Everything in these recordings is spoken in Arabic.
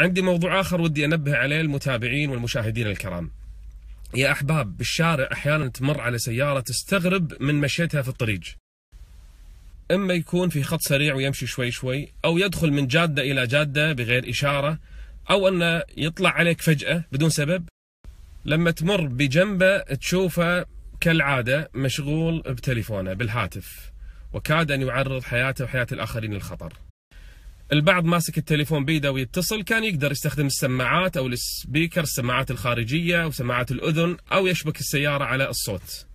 عندي موضوع آخر ودي أنبه عليه المتابعين والمشاهدين الكرام يا أحباب بالشارع أحيانا تمر على سيارة تستغرب من مشيتها في الطريق إما يكون في خط سريع ويمشي شوي شوي أو يدخل من جادة إلى جادة بغير إشارة أو أنه يطلع عليك فجأة بدون سبب لما تمر بجنبه تشوفه كالعادة مشغول بتليفونه بالهاتف وكاد أن يعرض حياته وحياة الآخرين للخطر البعض ماسك التليفون بيده ويتصل كان يقدر يستخدم السماعات او السبيكر السماعات الخارجيه وسماعات الاذن او يشبك السياره على الصوت.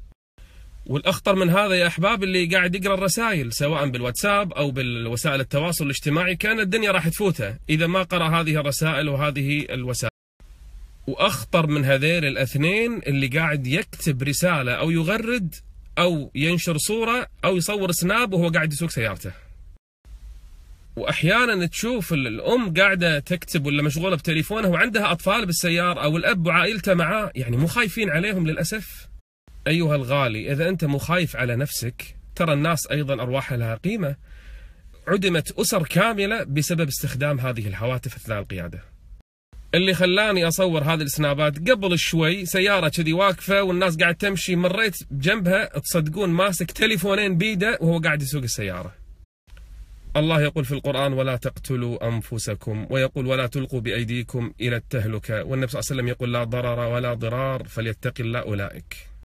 والاخطر من هذا يا احباب اللي قاعد يقرا الرسائل سواء بالواتساب او بالوسائل التواصل الاجتماعي كان الدنيا راح تفوته اذا ما قرا هذه الرسائل وهذه الوسائل. واخطر من هذيل الاثنين اللي قاعد يكتب رساله او يغرد او ينشر صوره او يصور سناب وهو قاعد يسوق سيارته. واحيانا تشوف الام قاعده تكتب ولا مشغوله بتليفونها وعندها اطفال بالسياره او الاب وعائلته معاه يعني مو خايفين عليهم للاسف ايها الغالي اذا انت مو خايف على نفسك ترى الناس ايضا ارواحها لها قيمه عدمت اسر كامله بسبب استخدام هذه الهواتف اثناء القياده اللي خلاني اصور هذه السنابات قبل شوي سياره كذي واقفه والناس قاعد تمشي مريت بجنبها تصدقون ماسك تليفونين بيده وهو قاعد يسوق السياره الله يقول في القرآن ولا تقتلوا أنفسكم ويقول ولا تلقوا بأيديكم إلى التهلكة والنبي صلى الله عليه وسلم يقول لا ضرر ولا ضرار فليتق الله أولئك